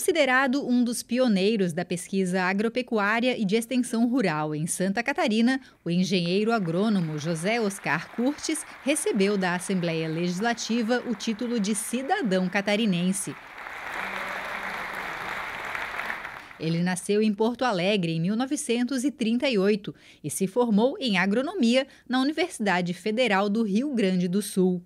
Considerado um dos pioneiros da pesquisa agropecuária e de extensão rural em Santa Catarina, o engenheiro agrônomo José Oscar Curtis recebeu da Assembleia Legislativa o título de cidadão catarinense. Ele nasceu em Porto Alegre em 1938 e se formou em agronomia na Universidade Federal do Rio Grande do Sul.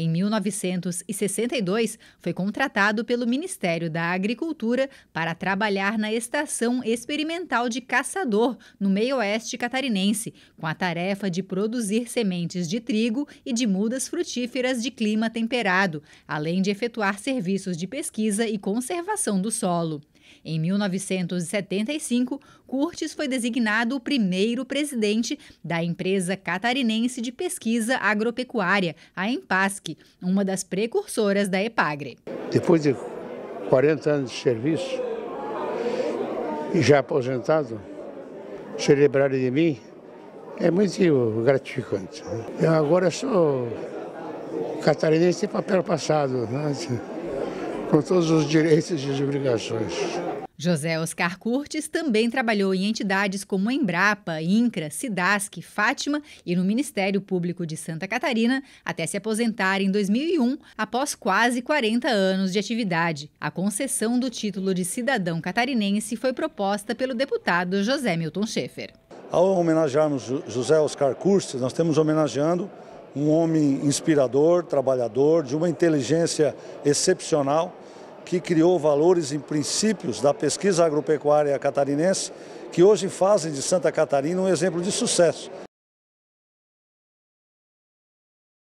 Em 1962, foi contratado pelo Ministério da Agricultura para trabalhar na Estação Experimental de Caçador, no meio-oeste catarinense, com a tarefa de produzir sementes de trigo e de mudas frutíferas de clima temperado, além de efetuar serviços de pesquisa e conservação do solo. Em 1975, Curtis foi designado o primeiro presidente da empresa catarinense de pesquisa agropecuária, a Empasque, uma das precursoras da Epagre. Depois de 40 anos de serviço e já aposentado, celebrar de mim é muito gratificante. Né? Eu agora sou catarinense de papel passado. Né? com todos os direitos e obrigações. José Oscar Curtis também trabalhou em entidades como a Embrapa, INCRA, Sidasc, Fátima e no Ministério Público de Santa Catarina até se aposentar em 2001, após quase 40 anos de atividade. A concessão do título de cidadão catarinense foi proposta pelo deputado José Milton Schaefer. Ao homenagearmos José Oscar Curtis, nós estamos homenageando um homem inspirador, trabalhador, de uma inteligência excepcional, que criou valores e princípios da pesquisa agropecuária catarinense, que hoje fazem de Santa Catarina um exemplo de sucesso.